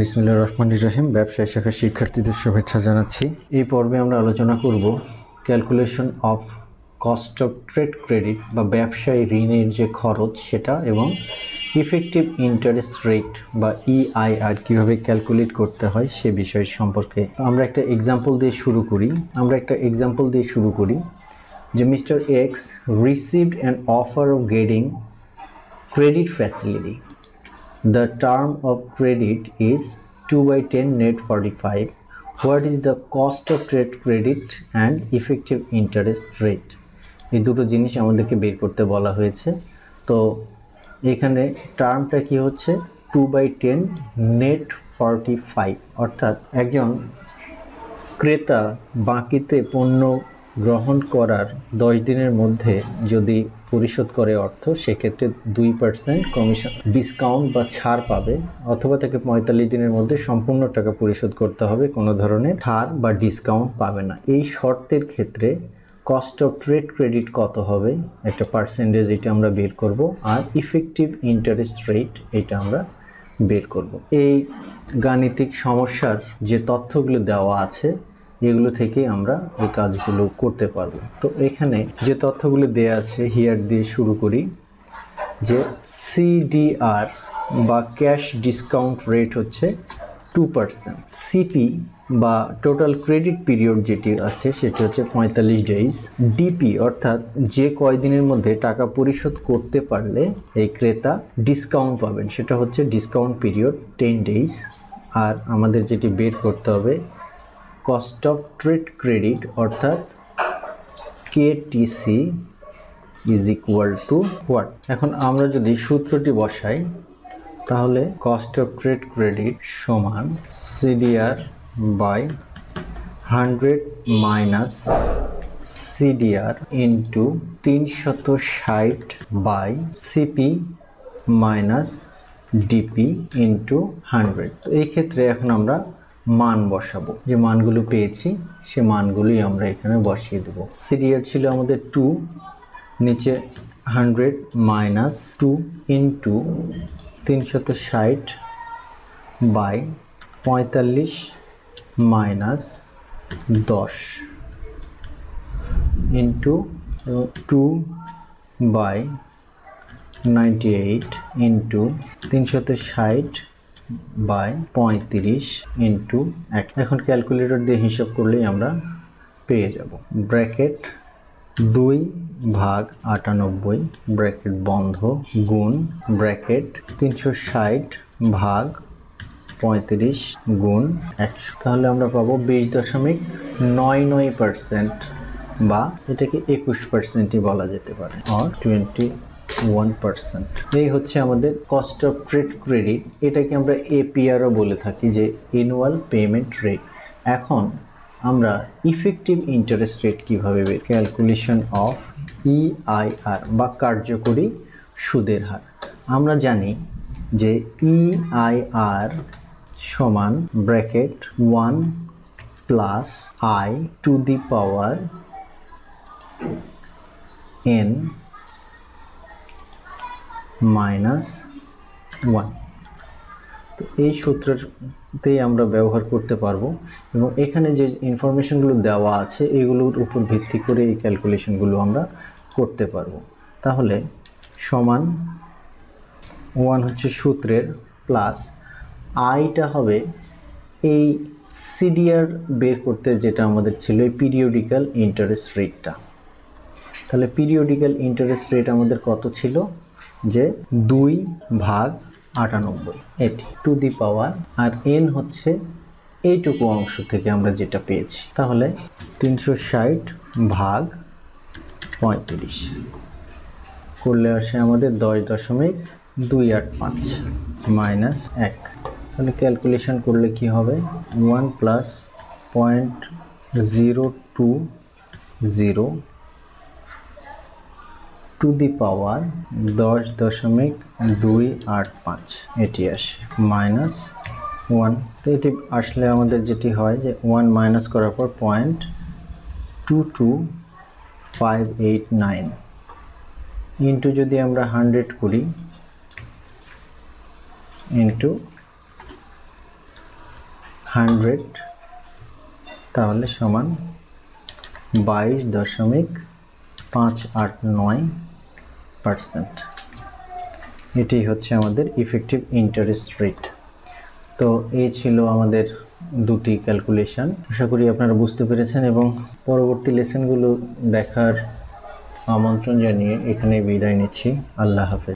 বিসমুল্লা রহমান রহিম ব্যবসায় শাখার শিক্ষার্থীদের শুভেচ্ছা জানাচ্ছি এই পর্বে আমরা আলোচনা করব calculation of cost of trade credit বা ব্যবসায় ঋণের যে খরচ সেটা এবং ইফেক্টিভ ইন্টারেস্ট রেট বা ইআইআর কীভাবে ক্যালকুলেট করতে হয় সে বিষয় সম্পর্কে আমরা একটা এক্সাম্পল দিয়ে শুরু করি আমরা একটা এক্সাম্পল দিয়ে শুরু করি যে mister X received an offer of getting credit facility The term of credit is 2 by 10 net 45. What is the cost of trade credit and effective interest rate? এই দুটো জিনিস আমাদেরকে বের করতে বলা হয়েছে তো এখানে টার্মটা কি হচ্ছে 2 বাই টেন নেট ফর্টি অর্থাৎ একজন ক্রেতা বাকিতে পণ্য গ্রহণ করার দশ দিনের মধ্যে যদি পরিশোধ করে অর্থ সেক্ষেত্রে দুই পার্সেন্ট কমিশন ডিসকাউন্ট বা ছাড় পাবে অথবা তাকে পঁয়তাল্লিশ দিনের মধ্যে সম্পূর্ণ টাকা পরিশোধ করতে হবে কোনো ধরনের ছাড় বা ডিসকাউন্ট পাবে না এই শর্তের ক্ষেত্রে কস্ট অফ ট্রেড ক্রেডিট কত হবে একটা পার্সেন্টেজ এটা আমরা বের করব আর ইফেক্টিভ ইন্টারেস্ট রেট এটা আমরা বের করব এই গাণিতিক সমস্যার যে তথ্যগুলো দেওয়া আছে এগুলো থেকে আমরা এই কাজগুলো করতে পারবো তো এখানে যে তথ্যগুলো দেয়া আছে হিয়ার দিয়ে শুরু করি যে সিডিআর বা ক্যাশ ডিসকাউন্ট রেট হচ্ছে টু পার্সেন্ট সিপি বা টোটাল ক্রেডিট পিরিয়ড যেটি আছে সেটি হচ্ছে পঁয়তাল্লিশ ডেইজ ডিপি অর্থাৎ যে কয়দিনের মধ্যে টাকা পরিশোধ করতে পারলে এই ক্রেতা ডিসকাউন্ট পাবেন সেটা হচ্ছে ডিসকাউন্ট পিরিয়ড টেন ডেইজ আর আমাদের যেটি বের করতে হবে কস্ট অফ ট্রেড ক্রেডিট অর্থাৎ KTC is equal to what এখন আমরা যদি সূত্রটি বসাই তাহলে কস্ট অফ ট্রেড ক্রেডিট সমান CDR by hundred minus CDR into শত ষাট by CP minus DP into hundred এই ক্ষেত্রে এখন আমরা মান বসাবো যে মানগুলো পেয়েছি সে মানগুলোই আমরা এখানে বসিয়ে দেবো সিরিয়াল ছিল আমাদের টু নিচে হান্ড্রেড মাইনাস টু ইন্টু তিনশত ষাট বাই পঁয়তাল্লিশ মাইনাস দশ into two by ninety eight into তিনশত ষাট বাই পঁয়ত্রিশ ইন্টু এক এখন ক্যালকুলেটর দিয়ে হিসাব করলেই আমরা পেয়ে যাব ব্র্যাকেট দুই ভাগ আটানব্বই ব্র্যাকেট বন্ধ গুণ ব্র্যাকেট তিনশো ষাট ভাগ পঁয়ত্রিশ গুণ একশো তাহলে আমরা পাবো বিশ দশমিক নয় নয় পার্সেন্ট বা এটাকে একুশ পার্সেন্টই বলা যেতে পারে আর টোয়েন্টি ওয়ান পার্সেন্ট এই হচ্ছে আমাদের কস্ট অফ ট্রেড ক্রেডিট এটাকে আমরা এপিআরও বলে থাকি যে অ্যানুয়াল পেমেন্ট রেট এখন আমরা ইফেক্টিভ ইন্টারেস্ট রেট কীভাবে বের ক্যালকুলেশন অফ ইআইআর বা কার্যকরী সুদের হার আমরা জানি যে ইআইআর e সমান bracket one plus I to the power N minus one তো এই সূত্রতেই আমরা ব্যবহার করতে পারবো এবং এখানে যে ইনফরমেশনগুলো দেওয়া আছে এগুলোর উপর ভিত্তি করে এই ক্যালকুলেশনগুলো আমরা করতে পারবো তাহলে সমান ওয়ান হচ্ছে সূত্রের প্লাস আইটা হবে এই সিডিআর বের করতে যেটা আমাদের ছিল এই পিরিয়ডিক্যাল ইন্টারেস্ট রেটটা তাহলে পিরিয়ডিক্যাল ইন্টারেস্ট রেট আমাদের কত ছিল যে দুই ভাগ আটানব্বই এটি two the power R N হচ্ছে এইটুকু অংশ থেকে আমরা যেটা পেয়েছি তাহলে তিনশো ষাট ভাগ পঁয়ত্রিশ করলে আসে আমাদের দশ দশমিক দুই আট পাঁচ মাইনাস এক তাহলে ক্যালকুলেশন করলে কি হবে one plus point zero two zero two the power দশ দশমিক দুই আট পাঁচ এটি আসে মাইনাস ওয়ান তো এটি আসলে আমাদের যেটি হয় যে ওয়ান মাইনাস করার পর point two two five eight nine into যদি আমরা হান্ড্রেড করি ইন্টু হান্ড্রেড তাহলে সমান বাইশ দশমিক পাঁচ আট নয় পার্সেন্ট এটি হচ্ছে আমাদের ইফেক্টিভ ইন্টারেস্ট রেট তো এই ছিল আমাদের দুটি ক্যালকুলেশান আশা করি আপনারা বুঝতে পেরেছেন এবং পরবর্তী লেসেনগুলো দেখার আমন্ত্রণ জানিয়ে এখানে বিদায় নিচ্ছি আল্লাহ হাফেজ